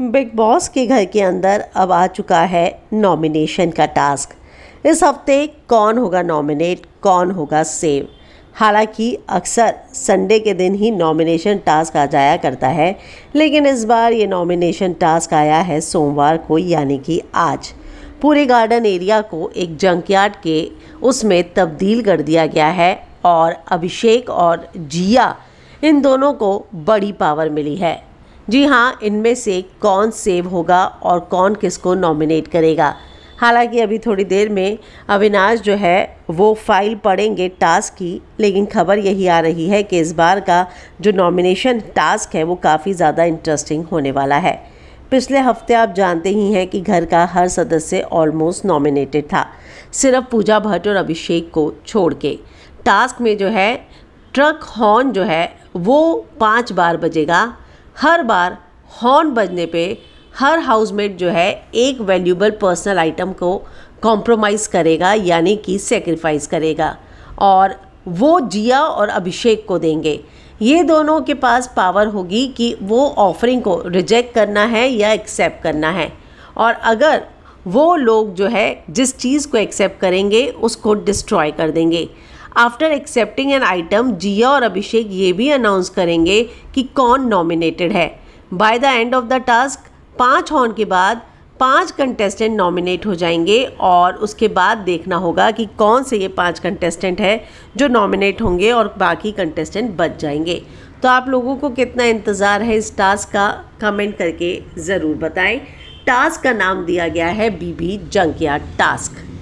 big boss के घर के अंदर अब आ चुका है नॉमिनेशन का टास्क इस हफ्ते कौन होगा नॉमिनेट कौन होगा सेव हालांकि अक्सर संडे के दिन ही नॉमिनेशन टास्क आ जाया करता है लेकिन इस बार ये नॉमिनेशन टास्क आया है सोमवार को यानी कि आज पूरे गार्डन एरिया को एक जंकयार्ड के उसमें तब्दील कर दिया गया है और अभिषेक और जिया इन दोनों को बड़ी पावर मिली है जी हाँ इनमें से कौन सेव होगा और कौन किसको नॉमिनेट करेगा हालांकि अभी थोड़ी देर में अविनाश जो है वो फाइल पढ़ेंगे टास्क की लेकिन खबर यही आ रही है कि इस बार का जो नॉमिनेशन टास्क है वो काफ़ी ज़्यादा इंटरेस्टिंग होने वाला है पिछले हफ्ते आप जानते ही हैं कि घर का हर सदस्य ऑलमोस्ट नॉमिनेटेड था सिर्फ पूजा भट्ट और अभिषेक को छोड़ के टास्क में जो है ट्रक हॉर्न जो है वो पाँच बार बजेगा हर बार हॉर्न बजने पे हर हाउसमेट जो है एक वैल्यूबल पर्सनल आइटम को कॉम्प्रोमाइज़ करेगा यानी कि सेक्रीफाइस करेगा और वो जिया और अभिषेक को देंगे ये दोनों के पास पावर होगी कि वो ऑफरिंग को रिजेक्ट करना है या एक्सेप्ट करना है और अगर वो लोग जो है जिस चीज़ को एक्सेप्ट करेंगे उसको डिस्ट्रॉय कर देंगे after accepting an item Jiya और अभिषेक ये भी अनाउंस करेंगे कि कौन नॉमिनेटेड है by the end of the task पाँच हॉर्न के बाद पांच कंटेस्टेंट नॉमिनेट हो जाएंगे और उसके बाद देखना होगा कि कौन से ये पांच कंटेस्टेंट हैं जो नॉमिनेट होंगे और बाकी कंटेस्टेंट बच जाएंगे तो आप लोगों को कितना इंतज़ार है इस टास्क का कमेंट करके ज़रूर बताएं टास्क का नाम दिया गया है बीबी जंकिया टास्क